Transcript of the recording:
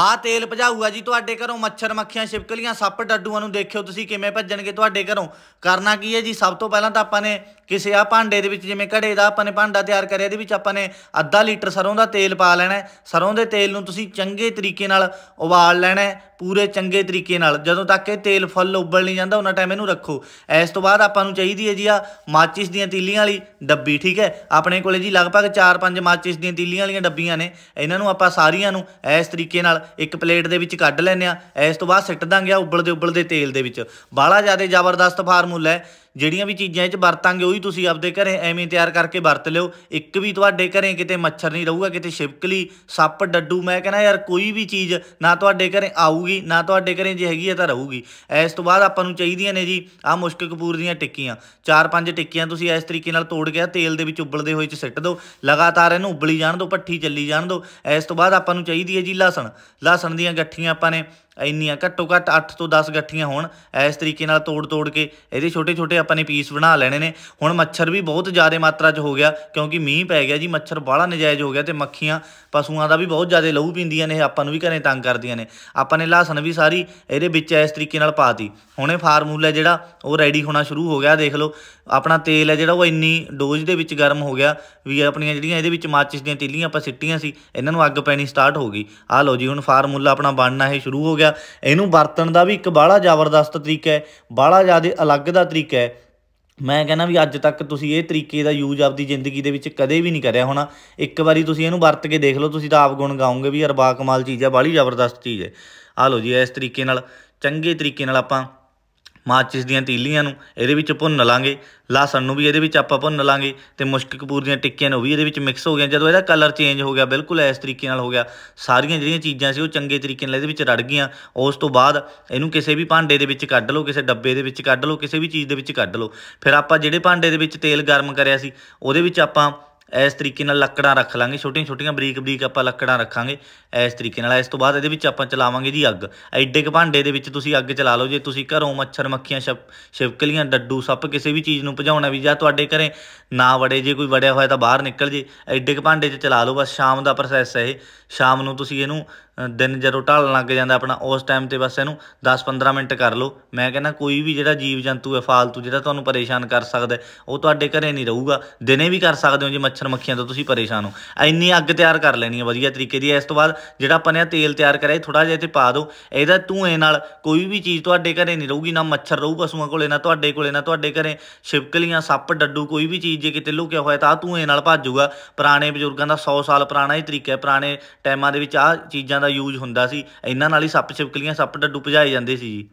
ਆ ਤੇਲ ਭਜਾਊਗਾ ਜੀ ਤੁਹਾਡੇ ਘਰੋਂ ਮੱਛਰ ਮੱਖੀਆਂ ਛਿਪਕਲੀਆਂ ਸੱਪ ਡੱਡੂਆਂ ਨੂੰ ਦੇਖਿਓ ਤੁਸੀਂ ਕਿਵੇਂ ਭੱਜਣਗੇ ਤੁਹਾਡੇ ਘਰੋਂ ਕਰਨਾ ਕੀ ਹੈ ਜੀ ਸਭ ਤੋਂ ਪਹਿਲਾਂ ਤਾਂ ਆਪਾਂ ਨੇ ਕਿਸੇ ਆ ਭਾਂਡੇ ਦੇ ਵਿੱਚ ਜਿਵੇਂ ਘੜੇ ਦਾ ਆਪਾਂ ਨੇ ਭਾਂਡਾ ਤਿਆਰ ਕਰਿਆ ਇਹਦੇ ਵਿੱਚ ਆਪਾਂ ਨੇ ਅੱਧਾ ਲੀਟਰ ਸਰੋਂ ਦਾ ਤੇਲ ਪਾ ਲੈਣਾ ਸਰੋਂ ਦੇ ਤੇਲ ਨੂੰ ਤੁਸੀਂ ਚੰਗੇ ਤਰੀਕੇ ਨਾਲ ਉਬਾਲ ਲੈਣਾ ਪੂਰੇ ਚੰਗੇ ਤਰੀਕੇ ਨਾਲ ਜਦੋਂ ਤੱਕ ਇਹ ਤੇਲ ਫੁੱਲ ਉਬਲ ਨਹੀਂ ਜਾਂਦਾ ਉਹਨਾਂ ਟਾਈਮ ਇਹਨੂੰ ਰੱਖੋ ਇਸ ਤੋਂ ਬਾਅਦ ਆਪਾਂ ਨੂੰ ਚਾਹੀਦੀ ਹੈ ਜੀ ਆ ਮਾਚਿਸ ਦੀਆਂ ਤੀਲੀਆਂ ਵਾਲੀ ਡੱਬੀ ਠੀਕ ਹੈ ਆਪਣੇ ਕੋਲੇ ਜੀ ਲਗਭਗ 4-5 ਮਾਚਿਸ ਦੀਆਂ ਤੀਲੀਆਂ ਵਾਲੀਆਂ ਡੱਬੀਆਂ ਨੇ ਇਹਨਾਂ ਨੂੰ ਆਪਾਂ ਸਾਰੀਆਂ ਨੂੰ ਇਸ ਤਰੀਕੇ ਨਾਲ ਇੱਕ ਪਲੇਟ ਦੇ ਵਿੱਚ ਕੱਢ ਲੈਨੇ ਆ ਇਸ ਤੋਂ ਬਾਅਦ ਸਿੱਟ ਦਾਂਗੇ ਆ ਉਬਲਦੇ ਉਬਲਦੇ ਤੇਲ ਦੇ ਵਿੱਚ ਬਾਲਾ ਜ਼ਿਆਦਾ ਜ਼ਬਰਦਸਤ ਫਾਰਮੂਲਾ ਹੈ ਜਿਹੜੀਆਂ ਵੀ ਚੀਜ਼ਾਂ ਇਹ 'ਚ ਵਰਤਾਂਗੇ ਉਹੀ ਤੁਸੀਂ ਆਪਦੇ ਘਰੇ ਐਵੇਂ ਤਿਆਰ ਕਰਕੇ ਵਰਤ ਲਿਓ ਇੱਕ ਵੀ ਤੁਹਾਡੇ ਘਰੇ ਕਿਤੇ ਮੱਛਰ ਨਹੀਂ ਰਹੂਗਾ ਕਿਤੇ ਛਿਪਕਲੀ ਸੱਪ ਡੱਡੂ ਮੈਂ ਕਹਿੰਦਾ ਯਾਰ ਕੋਈ ਵੀ ਚੀਜ਼ ਨਾ ਤੁਹਾਡੇ ਘਰੇ ਆਊਗੀ ਨਾ ਤੁਹਾਡੇ ਘਰੇ ਜੇ ਹੈਗੀ ਹੈ ਤਾਂ ਰਹੂਗੀ ਇਸ ਤੋਂ ਬਾਅਦ ਆਪਾਂ ਨੂੰ ਚਾਹੀਦੀਆਂ ਨੇ ਜੀ ਆ ਮੁਸ਼ਕ ਕਪੂਰ ਦੀਆਂ ਟਿੱਕੀਆਂ ਚਾਰ ਪੰਜ ਟਿੱਕੀਆਂ ਤੁਸੀਂ ਇਸ ਤਰੀਕੇ ਨਾਲ ਤੋੜ ਕੇ ਤੇਲ ਦੇ ਵਿੱਚ ਉਬਲਦੇ ਹੋਏ ਚ ਸਿੱਟ ਦਿਓ ਲਗਾਤਾਰ ਇਹਨੂੰ ਉਬਲੀ ਜਾਣ ਦਿਓ ਪੱਠੀ ਚੱਲੀ ਜਾਣ ਦਿਓ ਇਸ ਤੋਂ ਬਾਅਦ ਆਪਾਂ ਨੂੰ ਚਾਹੀਦੀ ਹੈ ਜੀ ਲਸਣ ਲਸਣ ਦੀਆਂ ਗੱਠੀਆਂ ਆਪਾਂ ਨੇ ਇੰਨੀਆਂ ਘੱਟੋ ਘੱਟ 8 ਤੋਂ 10 ਗੱਠੀਆਂ ਹੋਣ ਇਸ ਤਰੀਕੇ ਨਾਲ ਤੋੜ ਤੋੜ ਕੇ ਇਹਦੇ ਛੋਟੇ ਛੋਟੇ ਆਪਾਂ ਨੇ ਪੀਸ ਬਣਾ ਲੈਣੇ ਨੇ ਹੁਣ ਮੱਛਰ ਵੀ ਬਹੁਤ ਜ਼ਿਆਦਾ ਮਾਤਰਾ 'ਚ ਹੋ ਗਿਆ ਕਿਉਂਕਿ ਮੀਂਹ ਪੈ ਗਿਆ ਜੀ ਮੱਛਰ ਬਾਹਲਾ ਨਜਾਇਜ਼ ਹੋ ਗਿਆ ਤੇ ਮੱਖੀਆਂ ਪਸ਼ੂਆਂ ਦਾ ਵੀ ਬਹੁਤ ਜ਼ਿਆਦਾ ਲਹੂ ਪੀਂਦੀਆਂ ਨੇ ਇਹ ਆਪਾਂ ਨੂੰ ਵੀ ਘਰੇ ਤੰਗ ਕਰਦੀਆਂ ਨੇ ਆਪਾਂ ਨੇ ਲਾਸਨ ਵੀ ਸਾਰੀ ਇਹਦੇ ਵਿੱਚ ਇਸ ਤਰੀਕੇ ਨਾਲ ਪਾਤੀ ਹੁਣੇ ਫਾਰਮੂਲਾ ਜਿਹੜਾ ਉਹ ਰੈਡੀ ਹੋਣਾ ਸ਼ੁਰੂ ਹੋ ਗਿਆ ਦੇਖ ਲਓ ਆਪਣਾ ਤੇਲ ਹੈ ਜਿਹੜਾ ਉਹ ਇੰਨੀ ਡੋਜ਼ ਦੇ ਵਿੱਚ ਗਰਮ ਹੋ ਗਿਆ ਵੀ ਆਪਣੀਆਂ ਜਿਹੜੀਆਂ ਇਹਦੇ ਵਿੱਚ ਮਾਚਿਸ ਦੀਆਂ ਤੀਲੀਆਂ ਆਪਾਂ ਸਿੱਟੀਆਂ ਸੀ ਇਹਨਾਂ ਨੂੰ ਅੱਗ ਪੈਣੀ ਸਟਾਰਟ ਹੋ ਗਈ ਆਹ ਲਓ ਜੀ ਹੁਣ ਫਾਰਮੂਲਾ ਆਪਣਾ ਬਣਨਾ ਇਹ ਸ਼ੁਰੂ ਹੋ ਗਿਆ ਇਹਨੂੰ ਵਰਤਣ ਦਾ ਵੀ ਇੱਕ ਬਾਹਲਾ ਜ਼ਬਰਦਸਤ ਤਰੀਕਾ ਹੈ ਬਾਹਲਾ ਜ਼ਿਆਦਾ ਅਲੱਗ ਦਾ ਤਰੀਕਾ ਹੈ ਮੈਂ ਕਹਿੰਦਾ ਵੀ ਅੱਜ ਤੱਕ ਤੁਸੀਂ ਇਹ ਤਰੀਕੇ ਦਾ ਯੂਜ਼ ਆਪਦੀ ਜ਼ਿੰਦਗੀ ਦੇ ਵਿੱਚ ਕਦੇ ਵੀ ਨਹੀਂ ਕਰਿਆ ਹੋਣਾ ਇੱਕ ਵਾਰੀ ਤੁਸੀਂ ਇਹਨੂੰ ਵਰਤ ਕੇ ਦੇਖ ਲਓ ਤੁਸੀਂ ਤਾਂ ਆਪ ਗੁਣ ਗਾਉਂਗੇ ਵੀ ਯਾਰ ਬਾ ਕਮਾਲ ਚੀਜ਼ ਹੈ ਬਾਲੀ ਜ਼ਬਰਦਸਤ ਚੀਜ਼ ਹੈ ਆ ਲਓ ਜੀ ਇਸ ਤਰੀਕੇ ਨਾਲ ਚੰਗੇ ਤਰੀਕੇ ਨਾਲ ਆਪਾਂ ਮਾਚਿਸ ਦੀਆਂ ਤੀਲੀਆਂ ਨੂੰ ਇਹਦੇ ਵਿੱਚ ਭੁੰਨ ਲਾਂਗੇ ਲਸਣ ਨੂੰ ਵੀ ਇਹਦੇ ਵਿੱਚ ਆਪਾਂ ਭੁੰਨ ਲਾਂਗੇ ਤੇ ਮੁਸ਼ਕ ਕਪੂਰ ਦੀਆਂ ਟਿੱਕੀਆਂ ਨੂੰ ਵੀ ਇਹਦੇ ਵਿੱਚ ਮਿਕਸ ਹੋ ਗਿਆ ਜਦੋਂ ਇਹਦਾ ਕਲਰ ਚੇਂਜ ਹੋ ਗਿਆ ਬਿਲਕੁਲ ਇਸ ਤਰੀਕੇ ਨਾਲ ਹੋ ਗਿਆ ਸਾਰੀਆਂ ਜਿਹੜੀਆਂ ਚੀਜ਼ਾਂ ਸੀ ਉਹ ਚੰਗੇ ਤਰੀਕੇ ਨਾਲ ਇਹਦੇ ਵਿੱਚ ਰੜ ਗਈਆਂ ਉਸ ਤੋਂ ਬਾਅਦ ਇਹਨੂੰ ਕਿਸੇ ਵੀ ਭਾਂਡੇ ਦੇ ਵਿੱਚ ਕੱਢ ਲਓ ਕਿਸੇ ਡੱਬੇ ਦੇ ਵਿੱਚ ਕੱਢ ਲਓ ਕਿਸੇ ਵੀ ਚੀਜ਼ ਦੇ ਵਿੱਚ ਕੱਢ ਲਓ ਫਿਰ ਆਪਾਂ ਜਿਹੜੇ ਭਾਂਡੇ ਦੇ ਵਿੱਚ ਤੇਲ ਗਰਮ ਕਰਿਆ ਸੀ ਉਹਦੇ ਵਿੱਚ ਆਪਾਂ ਇਸ ਤਰੀਕੇ ਨਾਲ ਲੱਕੜਾਂ ਰੱਖ ਲਾਂਗੇ ਛੋਟੀਆਂ ਛੋਟੀਆਂ ਬਰੀਕ ਬਰੀਕ ਆਪਾਂ ਲੱਕੜਾਂ ਰੱਖਾਂਗੇ ਇਸ ਤਰੀਕੇ ਨਾਲ ਇਸ ਤੋਂ ਬਾਅਦ ਇਹਦੇ ਵਿੱਚ ਆਪਾਂ ਚਲਾਵਾਂਗੇ ਜੀ ਅੱਗ ਐਡੇ ਕ ਭਾਂਡੇ ਦੇ ਵਿੱਚ ਤੁਸੀਂ ਅੱਗ ਚਲਾ ਲਓ ਜੇ ਤੁਸੀਂ ਘਰੋਂ ਮੱਛਰ ਮੱਖੀਆਂ ਛਿਪਕਲੀਆਂ ਡੱਡੂ ਸੱਪ ਕਿਸੇ ਵੀ ਚੀਜ਼ ਨੂੰ ਭਜਾਉਣਾ ਵੀ ਜਾਂ ਤੁਹਾਡੇ ਘਰੇ ਨਾ ਵੜੇ ਜੇ ਕੋਈ ਵੜਿਆ ਹੋਇਆ ਤਾਂ ਬਾਹਰ ਨਿਕਲ ਜੇ ਐਡੇ ਕ ਭਾਂਡੇ 'ਚ ਚਲਾ ਲਓ ਬਸ ਸ਼ਾਮ ਦਾ ਪ੍ਰੋਸੈਸ ਹੈ ਇਹ ਸ਼ਾਮ ਨੂੰ ਤੁਸੀਂ ਇਹਨੂੰ ਦਿਨ ਜਦੋਂ ਢਲਣ ਲੱਗ ਜਾਂਦਾ ਆਪਣਾ ਉਸ ਟਾਈਮ 'ਤੇ ਬਸ ਇਹਨੂੰ 10-15 ਮਿੰਟ ਕਰ ਲਓ ਮੈਂ ਕਹਿੰਦਾ ਕੋਈ ਵੀ ਜਿਹੜਾ ਜੀਵ ਜੰਤੂ ਹੈ ਫਾਲਤੂ ਜਿਹੜਾ ਤੁਹਾਨੂੰ ਪਰੇਸ਼ਾਨ ਕਰ ਸਕਦਾ ਉਹ ਤੁਹਾਡੇ ਘਰੇ ਨਹੀਂ ਰਹੂਗਾ ਦਿਨੇ ਵੀ ਕਰ ਸਕਦੇ ਹੋ ਜੇ ਮੱਛਰ ਮੱਖੀਆਂ ਤੋਂ ਤੁਸੀਂ ਪਰੇਸ਼ਾਨ ਹੋ ਇੰਨੀ ਅੱਗ ਤਿਆਰ ਕਰ ਲੈਣੀ ਹੈ ਵਧੀਆ ਤਰੀਕੇ ਦੀ ਇਸ ਤੋਂ ਬਾਅਦ ਜਿਹੜਾ ਆਪਾਂ ਨੇ ਤੇਲ ਤਿਆਰ ਕਰਿਆ ਥੋੜਾ ਜਿਹਾ ਇੱਥੇ ਪਾ ਦਿਓ ਇਹਦਾ ਧੂਏ ਨਾਲ ਕੋਈ ਵੀ ਚੀਜ਼ ਤੁਹਾਡੇ ਘਰੇ ਨਹੀਂ ਰਹੂਗੀ ਨਾ ਮੱਛਰ ਰਹੂ ਪਸ਼ੂਆਂ ਕੋਲੇ ਨਾ ਤੁਹਾਡੇ ਕੋਲੇ ਨਾ ਤੁਹਾਡੇ ਘਰੇ ਛਿਪਕਲੀਆਂ ਸੱਪ ਡੱਡੂ ਕੋਈ ਵੀ ਚੀਜ਼ ਜੇ ਕਿਤੇ ਲੁਕਿਆ ਹੋਇਆ ਤਾਂ ਧੂਏ ਨਾਲ ਭੱਜੂਗਾ ਪੁਰਾਣੇ ਬਜ਼ੁਰਗਾਂ ਦਾ 100 ਸਾਲ ਪੁਰਾਣਾ ਹੀ ਤਰੀਕਾ ਹੈ ਪੁਰਾਣੇ ਟਾਈਮਾਂ ਦੇ ਵਿੱਚ ਆ ਚੀਜ਼ਾਂ ਦਾ ਯੂਜ਼ ਹੁੰਦਾ ਸੀ ਇਹਨਾਂ ਨਾਲ ਹੀ ਸੱਪ ਛਿਪਕਲੀਆਂ ਸੱਪ ਡੱਡੂ ਭਜਾਏ ਜਾਂਦੇ ਸੀ ਜੀ